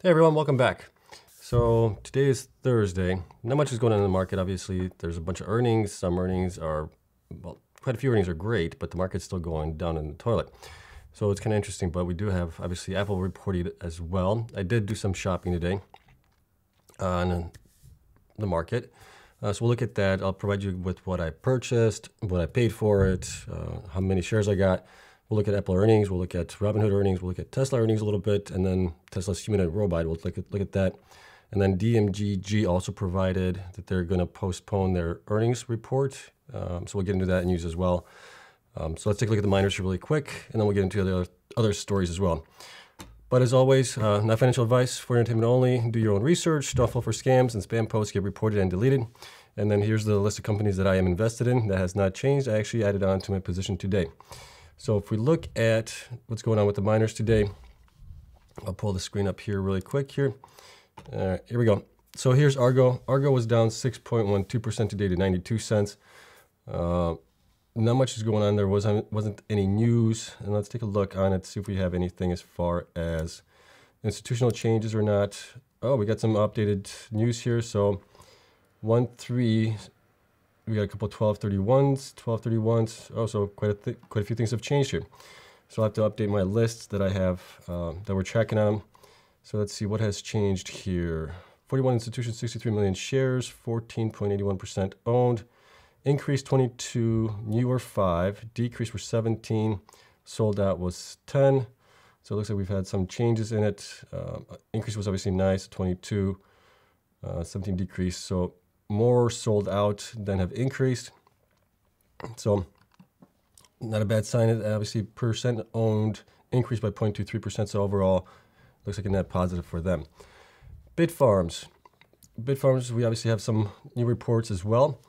Hey everyone, welcome back. So today is Thursday. Not much is going on in the market. Obviously, there's a bunch of earnings. Some earnings are, well, quite a few earnings are great, but the market's still going down in the toilet. So it's kind of interesting, but we do have, obviously, Apple reported as well. I did do some shopping today on uh, the market. Uh, so we'll look at that. I'll provide you with what I purchased, what I paid for it, uh, how many shares I got, We'll look at Apple earnings. We'll look at Robinhood earnings. We'll look at Tesla earnings a little bit, and then Tesla's humanoid robot. We'll look at, look at that. And then DMGG also provided that they're going to postpone their earnings report. Um, so we'll get into that news as well. Um, so let's take a look at the miners really quick, and then we'll get into the other, other stories as well. But as always, uh, not financial advice for entertainment only. Do your own research. Don't fall for scams and spam posts. Get reported and deleted. And then here's the list of companies that I am invested in that has not changed. I actually added on to my position today. So if we look at what's going on with the miners today, I'll pull the screen up here really quick here. Uh, here we go. So here's Argo. Argo was down 6.12% today to 92 cents. Uh, not much is going on. There wasn't, wasn't any news. And let's take a look on it, see if we have anything as far as institutional changes or not. Oh, we got some updated news here. So 1-3 we got a couple 1231s, 1231s. Also, quite a quite a few things have changed here. So I'll have to update my lists that I have um, that we're tracking on. So let's see what has changed here. 41 institutions, 63 million shares, 14.81% owned. Increase 22, new were 5, decrease were 17, sold out was 10. So it looks like we've had some changes in it. Uh, increase was obviously nice, 22, uh, 17 decrease. So more sold out than have increased. So not a bad sign. Obviously, percent owned increased by 0.23%. So overall, looks like a net positive for them. Bit farms. Bit farms, we obviously have some new reports as well.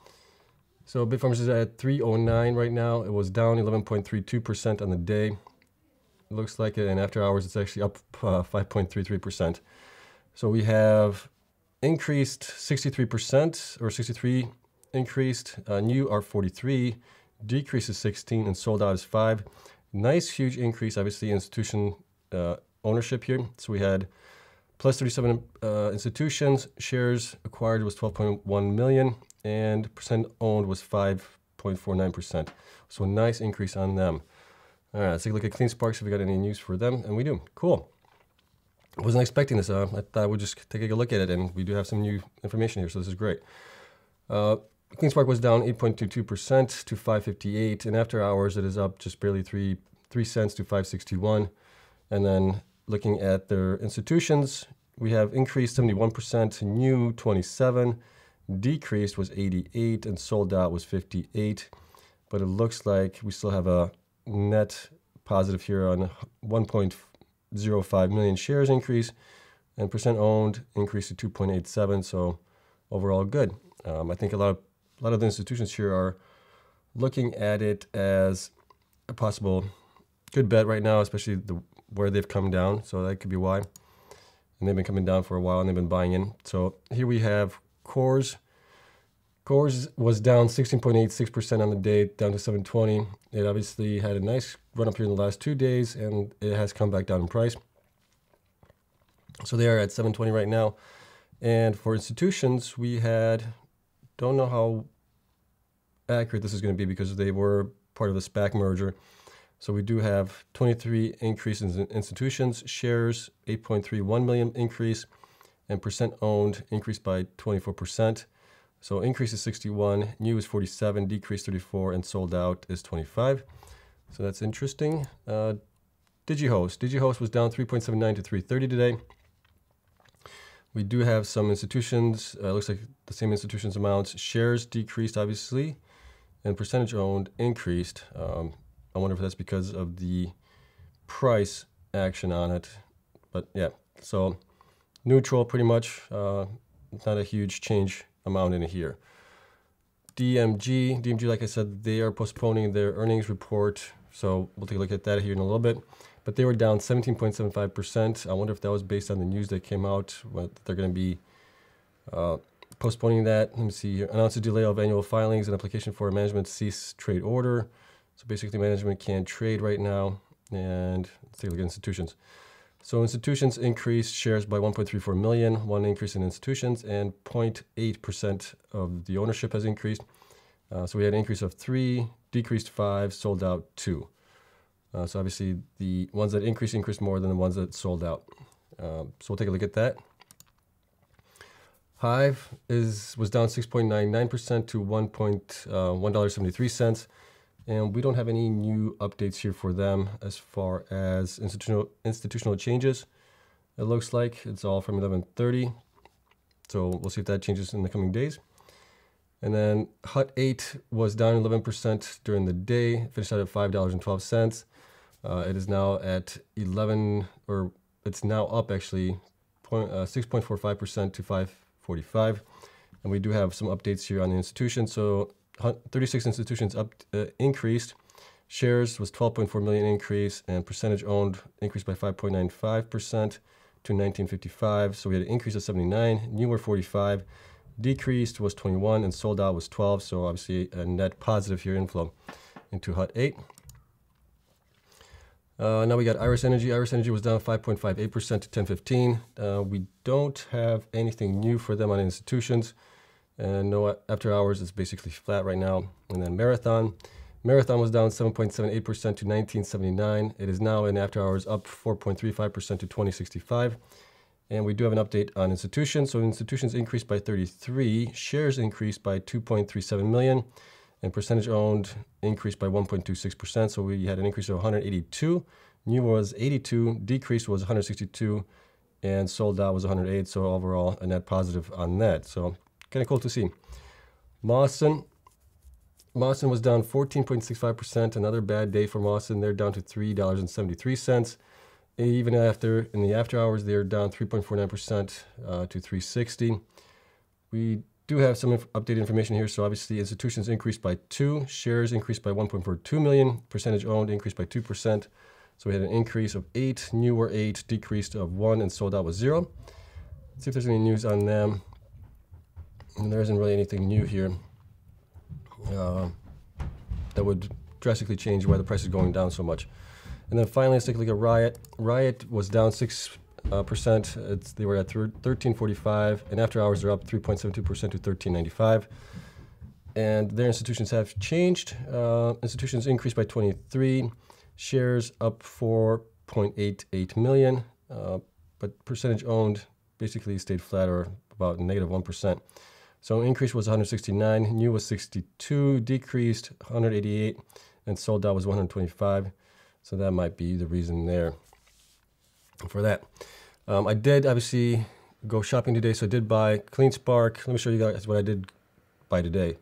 So Bit farms is at 309 right now. It was down 11.32% on the day. looks like in after hours, it's actually up 5.33%. Uh, so we have increased 63% or 63 increased. Uh, new are 43, decreases 16, and sold out is five. Nice huge increase, obviously, institution uh, ownership here. So we had plus 37 uh, institutions, shares acquired was 12.1 million, and percent owned was 5.49%. So a nice increase on them. All right, let's take a look at Clean Sparks if we got any news for them, and we do. Cool. I wasn't expecting this. Uh, I thought we would just take a look at it, and we do have some new information here, so this is great. Uh, Clean was down 8.22% to 558, and after hours it is up just barely three three cents to 561. And then looking at their institutions, we have increased 71%, new 27, decreased was 88, and sold out was 58. But it looks like we still have a net positive here on 1.4 0.05 million shares increase and percent owned increased to 2.87. So overall good. Um, I think a lot of a lot of the institutions here are looking at it as a possible good bet right now, especially the where they've come down. So that could be why. And they've been coming down for a while and they've been buying in. So here we have cores. Cores was down 16.86% on the day, down to 720. It obviously had a nice run up here in the last two days and it has come back down in price. So they are at 720 right now. And for institutions, we had, don't know how accurate this is going to be because they were part of the SPAC merger. So we do have 23 increases in institutions, shares 8.31 million increase, and percent owned increased by 24%. So increase is 61, new is 47, decrease 34, and sold out is 25. So that's interesting. Uh, DigiHost. DigiHost was down 3.79 to 330 today. We do have some institutions, uh, looks like the same institutions amounts. Shares decreased, obviously, and percentage owned increased. Um, I wonder if that's because of the price action on it. But yeah, so neutral pretty much. Uh, not a huge change amount in here. DMG, DMG, like I said, they are postponing their earnings report so we'll take a look at that here in a little bit. But they were down 17.75%. I wonder if that was based on the news that came out. What they're going to be uh, postponing that. Let me see here. Announce a delay of annual filings and application for a management cease trade order. So basically, management can't trade right now. And let's take a look at institutions. So institutions increased shares by 1.34 million, one increase in institutions, and 0.8% of the ownership has increased. Uh, so we had an increase of three, decreased five, sold out two. Uh, so obviously the ones that increased increased more than the ones that sold out. Um, so we'll take a look at that. Hive is was down 6.99% to $1.73. Uh, and we don't have any new updates here for them as far as institutional, institutional changes. It looks like it's all from 1130. So we'll see if that changes in the coming days. And then Hut 8 was down 11% during the day, finished out at $5.12. Uh, it is now at 11, or it's now up actually 6.45% uh, to 545. And we do have some updates here on the institution. So 36 institutions up uh, increased. Shares was 12.4 million increase and percentage owned increased by 5.95% to 1955. So we had an increase of 79, newer 45 decreased was 21 and sold out was 12. So obviously a net positive here inflow into hut eight. Uh, now we got Iris Energy. Iris Energy was down 5.58% to 1015. Uh, we don't have anything new for them on institutions. And no after hours is basically flat right now. And then Marathon. Marathon was down 7.78% to 1979. It is now in after hours up 4.35% to 2065. And we do have an update on institutions. So institutions increased by 33, shares increased by 2.37 million, and percentage owned increased by 1.26%. So we had an increase of 182. New was 82, decreased was 162, and sold out was 108. So overall, a net positive on that. So kind of cool to see. Mawson. Mawson was down 14.65%. Another bad day for Mawson. They're down to $3.73 even after in the after hours they're down 3.49% uh, to 360 we do have some inf updated information here so obviously institutions increased by 2 shares increased by 1.42 million percentage owned increased by 2% so we had an increase of 8 new or 8 decreased of 1 and sold out was 0 Let's see if there's any news on them and there isn't really anything new here uh, that would drastically change why the price is going down so much and then finally, let's take a look at Riot. Riot was down 6%. Uh, percent. It's, they were at 1345, and after hours they are up 3.72% to 1395. And their institutions have changed. Uh, institutions increased by 23, shares up 4.88 million, uh, but percentage owned basically stayed flat or about negative 1%. So increase was 169, new was 62, decreased 188, and sold out was 125. So that might be the reason there for that. Um, I did obviously go shopping today, so I did buy Clean Spark. Let me show you guys what I did buy today.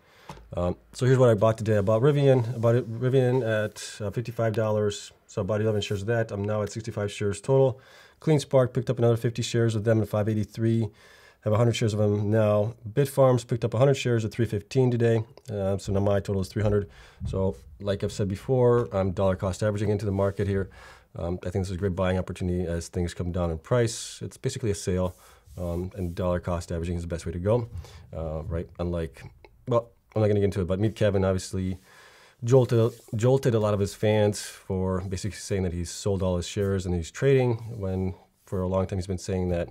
Um, so here's what I bought today. I bought Rivian. I bought Rivian at uh, $55. So I bought 11 shares of that. I'm now at 65 shares total. Clean Spark picked up another 50 shares of them at 583 have 100 shares of them now. Bitfarms picked up 100 shares at 315 today. Uh, so now my total is 300. So like I've said before, I'm dollar cost averaging into the market here. Um, I think this is a great buying opportunity as things come down in price. It's basically a sale um, and dollar cost averaging is the best way to go, uh, right? Unlike, well, I'm not going to get into it, but Meet Kevin obviously jolted, jolted a lot of his fans for basically saying that he's sold all his shares and he's trading when for a long time he's been saying that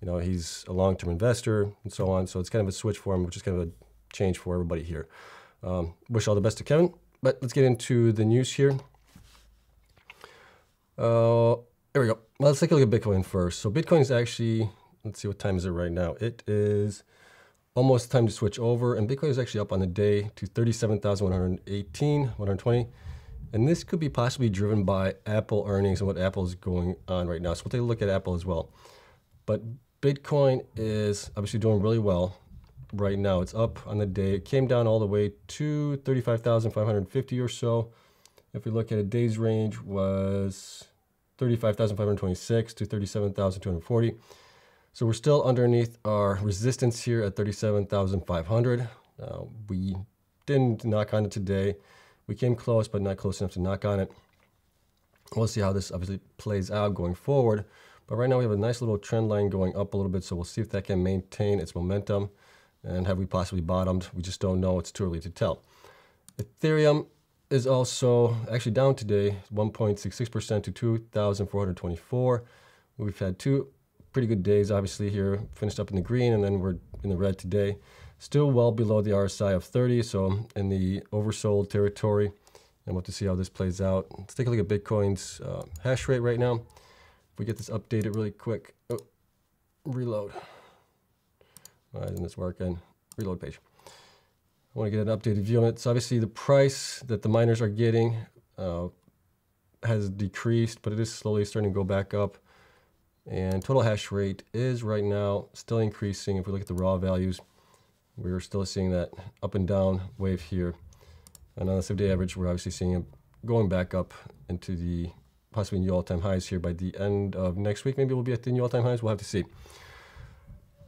you know, he's a long-term investor and so on. So it's kind of a switch for him, which is kind of a change for everybody here. Um, wish all the best to Kevin. But let's get into the news here. Uh, there we go. Let's take a look at Bitcoin first. So Bitcoin is actually, let's see what time is it right now. It is almost time to switch over. And Bitcoin is actually up on the day to 37,118, 120. And this could be possibly driven by Apple earnings and what Apple is going on right now. So we'll take a look at Apple as well. But Bitcoin is obviously doing really well right now. It's up on the day. It came down all the way to 35,550 or so. If we look at a day's range was 35,526 to 37,240. So we're still underneath our resistance here at 37,500. Uh, we didn't knock on it today. We came close, but not close enough to knock on it. We'll see how this obviously plays out going forward. But right now we have a nice little trend line going up a little bit, so we'll see if that can maintain its momentum. And have we possibly bottomed? We just don't know. It's too early to tell. Ethereum is also actually down today, 1.66% to 2,424. We've had two pretty good days, obviously, here. Finished up in the green, and then we're in the red today. Still well below the RSI of 30, so in the oversold territory. And we'll have to see how this plays out. Let's take a look at Bitcoin's uh, hash rate right now we get this updated really quick. Oh, reload. Why isn't this working? Reload page. I want to get an updated view on it. So obviously the price that the miners are getting uh, has decreased, but it is slowly starting to go back up. And total hash rate is right now still increasing. If we look at the raw values, we're still seeing that up and down wave here. And on the 7-day average, we're obviously seeing it going back up into the possibly new all-time highs here by the end of next week. Maybe we'll be at the new all-time highs. We'll have to see.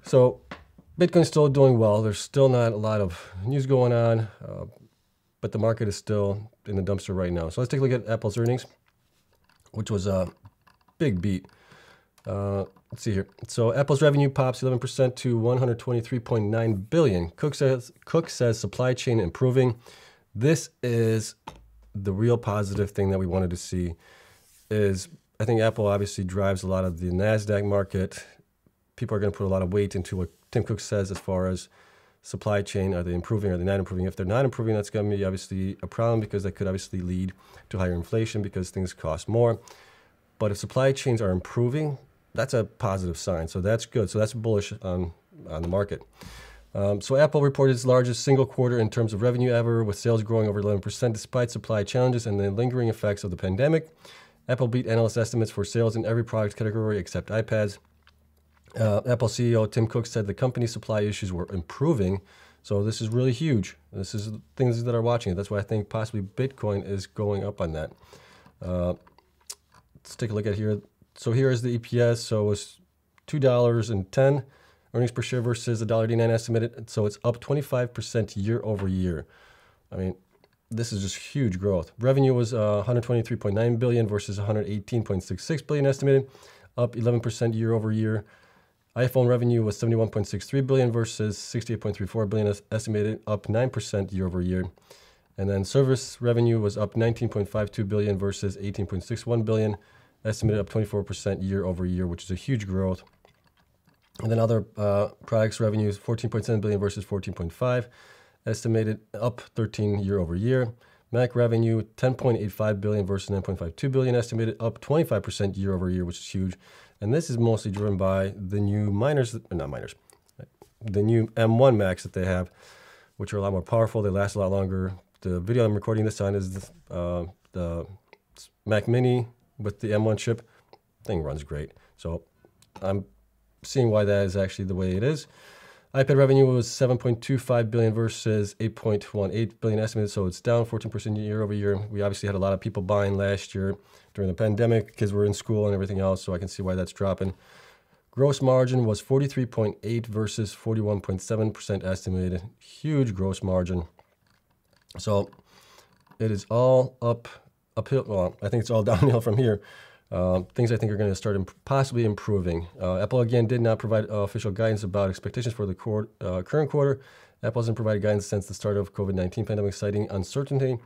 So Bitcoin's still doing well. There's still not a lot of news going on, uh, but the market is still in the dumpster right now. So let's take a look at Apple's earnings, which was a big beat. Uh, let's see here. So Apple's revenue pops 11% to 123.9 billion. Cook says Cook says supply chain improving. This is the real positive thing that we wanted to see is I think Apple obviously drives a lot of the NASDAQ market. People are going to put a lot of weight into what Tim Cook says as far as supply chain. Are they improving? Are they not improving? If they're not improving, that's going to be obviously a problem because that could obviously lead to higher inflation because things cost more. But if supply chains are improving, that's a positive sign. So that's good. So that's bullish on, on the market. Um, so Apple reported its largest single quarter in terms of revenue ever, with sales growing over 11% despite supply challenges and the lingering effects of the pandemic. Apple beat analyst estimates for sales in every product category except iPads. Uh, Apple CEO Tim Cook said the company's supply issues were improving. So this is really huge. This is things that are watching it. That's why I think possibly Bitcoin is going up on that. Uh, let's take a look at here. So here is the EPS. So it was $2.10 earnings per share versus $1.89 estimated. So it's up 25% year over year. I mean, this is just huge growth. Revenue was uh, 123.9 billion versus 118.66 billion estimated, up 11% year over year. iPhone revenue was 71.63 billion versus 68.34 billion estimated, up 9% year over year. And then service revenue was up 19.52 billion versus 18.61 billion, estimated up 24% year over year, which is a huge growth. And then other uh, products revenues 14.7 billion versus 14.5 estimated up 13 year over year. Mac revenue 10.85 billion versus 9.52 billion, estimated up 25% year over year, which is huge. And this is mostly driven by the new miners, not miners, the new M1 Macs that they have, which are a lot more powerful. They last a lot longer. The video I'm recording this on is uh, the Mac Mini with the M1 chip. Thing runs great. So I'm seeing why that is actually the way it is iPad revenue was 7.25 billion versus 8.18 billion estimated, so it's down 14% year over year. We obviously had a lot of people buying last year during the pandemic. Kids were in school and everything else, so I can see why that's dropping. Gross margin was 43.8 versus 41.7% estimated. Huge gross margin. So it is all up uphill. Well, I think it's all downhill from here. Uh, things I think are going to start imp possibly improving. Uh, Apple again did not provide uh, official guidance about expectations for the uh, current quarter. Apple hasn't provided guidance since the start of COVID-19 pandemic, citing uncertainty,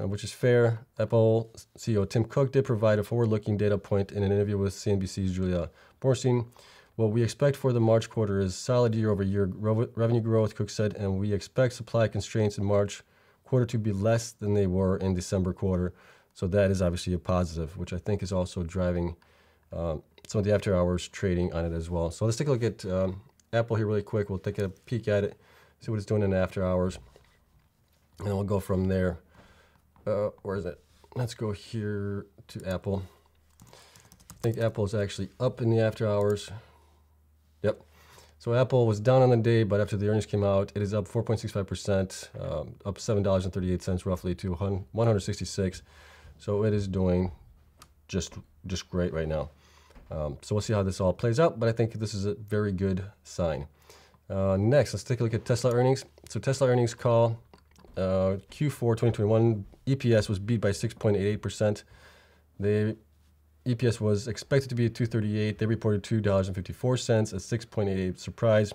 uh, which is fair. Apple CEO Tim Cook did provide a forward-looking data point in an interview with CNBC's Julia Borstein. What we expect for the March quarter is solid year-over-year -year revenue growth, Cook said, and we expect supply constraints in March quarter to be less than they were in December quarter. So that is obviously a positive, which I think is also driving um, some of the after hours trading on it as well. So let's take a look at um, Apple here really quick. We'll take a peek at it, see what it's doing in after hours, and we'll go from there. Uh, where is it? Let's go here to Apple. I think Apple is actually up in the after hours. Yep. So Apple was down on the day, but after the earnings came out, it is up 4.65%, um, up $7.38 roughly to 166 so it is doing just, just great right now. Um, so we'll see how this all plays out, but I think this is a very good sign. Uh, next, let's take a look at Tesla earnings. So Tesla earnings call, uh, Q4 2021 EPS was beat by 6.88%. The EPS was expected to be at 238. They reported $2.54, a 6.88 surprise.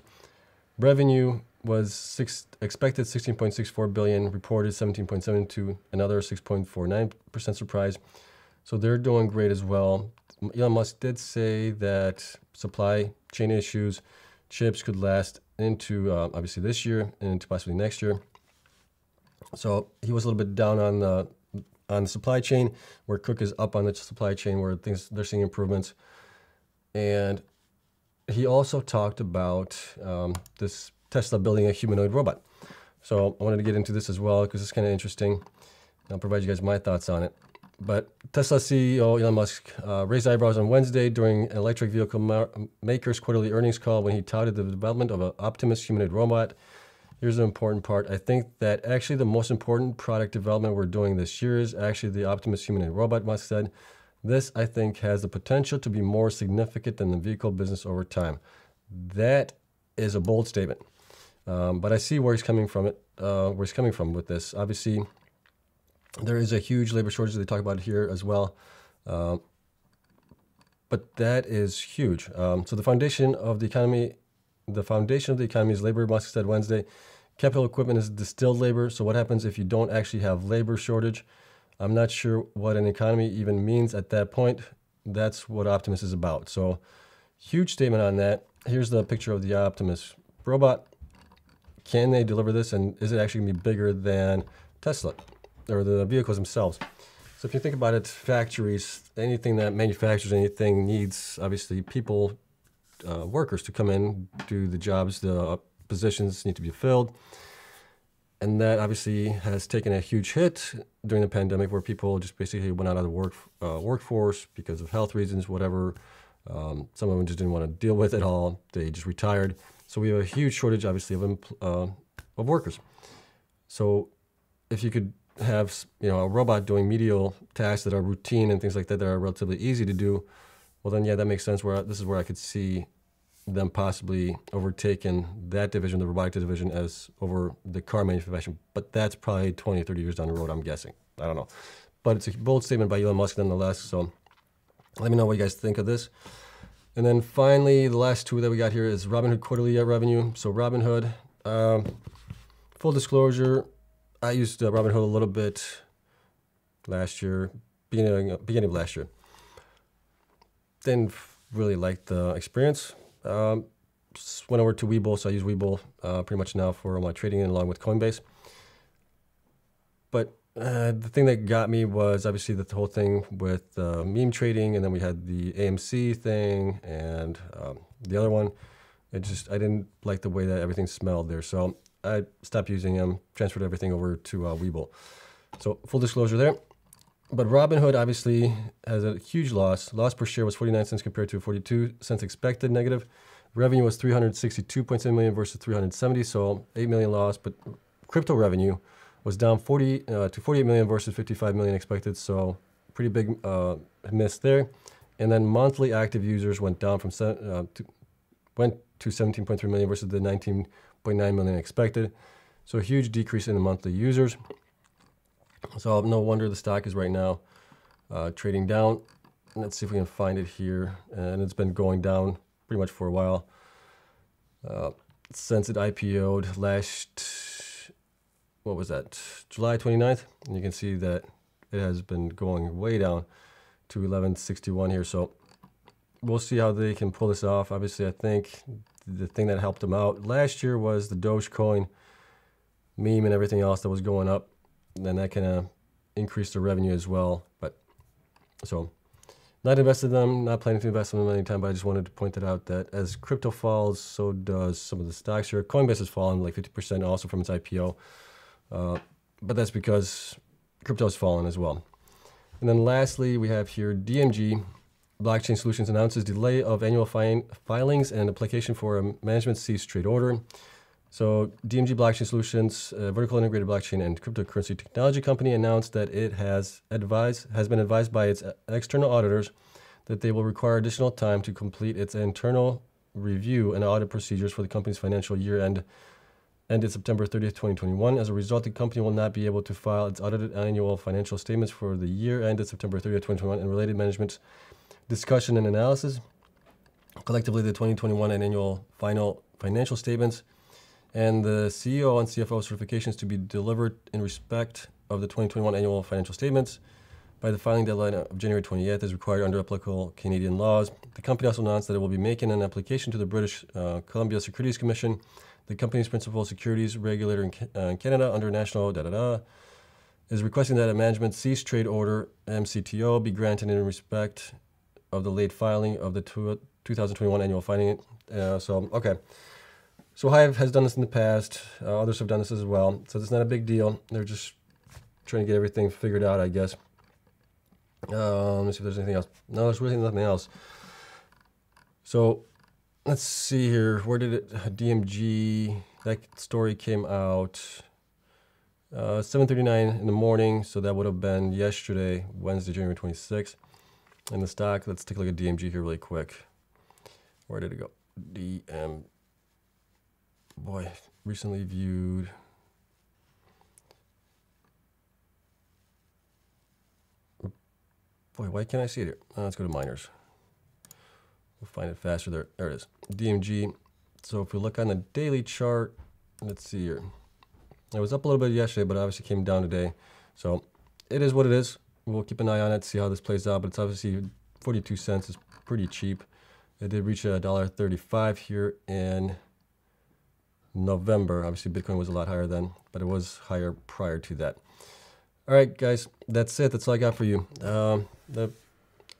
Revenue was six, expected 16.64 billion, reported 17.72, another 6.49% surprise. So they're doing great as well. Elon Musk did say that supply chain issues, chips could last into uh, obviously this year and into possibly next year. So he was a little bit down on the on the supply chain, where Cook is up on the supply chain, where things they're seeing improvements. And he also talked about um, this Tesla building a humanoid robot. So I wanted to get into this as well because it's kind of interesting. I'll provide you guys my thoughts on it. But Tesla CEO Elon Musk uh, raised eyebrows on Wednesday during an electric vehicle maker's quarterly earnings call when he touted the development of an Optimus humanoid robot. Here's the important part. I think that actually the most important product development we're doing this year is actually the Optimus humanoid robot, Musk said. This, I think, has the potential to be more significant than the vehicle business over time. That is a bold statement. Um, but I see where he's coming from. It uh, where he's coming from with this. Obviously, there is a huge labor shortage. They talk about here as well. Uh, but that is huge. Um, so the foundation of the economy, the foundation of the economy is labor. Musk said Wednesday, capital equipment is distilled labor. So what happens if you don't actually have labor shortage? I'm not sure what an economy even means at that point. That's what Optimus is about. So huge statement on that. Here's the picture of the Optimus robot. Can they deliver this? And is it actually going to be bigger than Tesla or the vehicles themselves? So if you think about it, factories, anything that manufactures anything needs obviously people, uh, workers to come in, do the jobs, the uh, positions need to be filled. And that obviously has taken a huge hit during the pandemic where people just basically went out of the work, uh, workforce because of health reasons, whatever. Um, some of them just didn't want to deal with it all. They just retired. So we have a huge shortage, obviously, of, uh, of workers. So if you could have you know a robot doing medial tasks that are routine and things like that that are relatively easy to do, well then yeah, that makes sense. Where I, this is where I could see them possibly overtaking that division, the robotic division, as over the car manufacturing. But that's probably 20, 30 years down the road, I'm guessing. I don't know. But it's a bold statement by Elon Musk nonetheless. So let me know what you guys think of this. And then finally, the last two that we got here is Robinhood quarterly revenue. So Robinhood, um, full disclosure, I used uh, Robinhood a little bit last year, beginning, beginning of last year. Didn't really like the experience. Um, went over to Webull, so I use Webull uh, pretty much now for all my trading along with Coinbase. Uh, the thing that got me was obviously the whole thing with uh, meme trading, and then we had the AMC thing, and um, the other one. It just I didn't like the way that everything smelled there, so I stopped using them. Transferred everything over to uh, So full disclosure there. But Robinhood obviously has a huge loss. Loss per share was 49 cents compared to 42 cents expected negative. Revenue was 362.7 million versus 370, so 8 million loss. But crypto revenue was down 40 uh, to 48 million versus 55 million expected. So pretty big uh, miss there. And then monthly active users went down from uh, to, went to 17.3 million versus the 19.9 million expected. So a huge decrease in the monthly users. So no wonder the stock is right now uh, trading down. Let's see if we can find it here. And it's been going down pretty much for a while. Uh, since it IPO'd last what was that, July 29th. And you can see that it has been going way down to 1161 here. So we'll see how they can pull this off. Obviously, I think the thing that helped them out last year was the Dogecoin meme and everything else that was going up. Then that kind of increased their revenue as well. But so not invested in them, not planning to invest in them anytime, but I just wanted to point that out that as crypto falls, so does some of the stocks here. Coinbase has fallen like 50% also from its IPO. Uh, but that's because crypto's fallen as well. And then lastly, we have here DMG. Blockchain Solutions announces delay of annual fi filings and application for a management cease trade order. So DMG Blockchain Solutions, a vertical integrated blockchain and cryptocurrency technology company, announced that it has advised has been advised by its external auditors that they will require additional time to complete its internal review and audit procedures for the company's financial year end ended September 30th, 2021. As a result, the company will not be able to file its audited annual financial statements for the year ended September 30th, 2021 and related management discussion and analysis. Collectively, the 2021 and annual final financial statements and the CEO and CFO certifications to be delivered in respect of the 2021 annual financial statements by the filing deadline of January 28th is required under applicable Canadian laws. The company also announced that it will be making an application to the British uh, Columbia Securities Commission the company's principal securities regulator in, uh, Canada under national da da da is requesting that a management cease trade order MCTO be granted in respect of the late filing of the 2021 annual filing. Uh, so, okay. So Hive has done this in the past. Uh, others have done this as well. So it's not a big deal. They're just trying to get everything figured out, I guess. Uh, let's see if there's anything else. No, there's really nothing else. So let's see here. Where did it? DMG. That story came out uh, 7:39 in the morning, so that would have been yesterday, Wednesday, January 26th. In the stock. Let's take a look at DMG here really quick. Where did it go? DM. Boy, recently viewed. Boy, why can't I see it here? Uh, let's go to miners. We'll find it faster. There, there it is. DMG. So if we look on the daily chart, let's see here. It was up a little bit yesterday, but obviously came down today. So it is what it is. We'll keep an eye on it, see how this plays out. But it's obviously 42 cents is pretty cheap. It did reach a dollar 35 here in November. Obviously, Bitcoin was a lot higher then, but it was higher prior to that. All right, guys, that's it. That's all I got for you. Um, the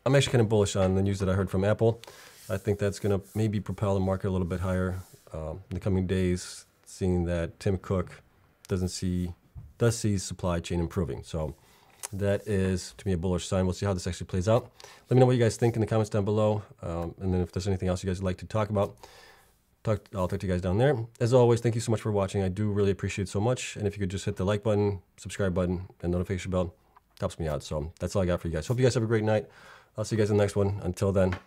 I'm actually kind of bullish on the news that I heard from Apple. I think that's going to maybe propel the market a little bit higher um, in the coming days, seeing that Tim Cook doesn't see does see supply chain improving. So that is to me a bullish sign. We'll see how this actually plays out. Let me know what you guys think in the comments down below, um, and then if there's anything else you guys would like to talk about, talk, I'll talk to you guys down there. As always, thank you so much for watching. I do really appreciate so much, and if you could just hit the like button, subscribe button, and notification bell, helps me out. So that's all I got for you guys. Hope you guys have a great night. I'll see you guys in the next one. Until then.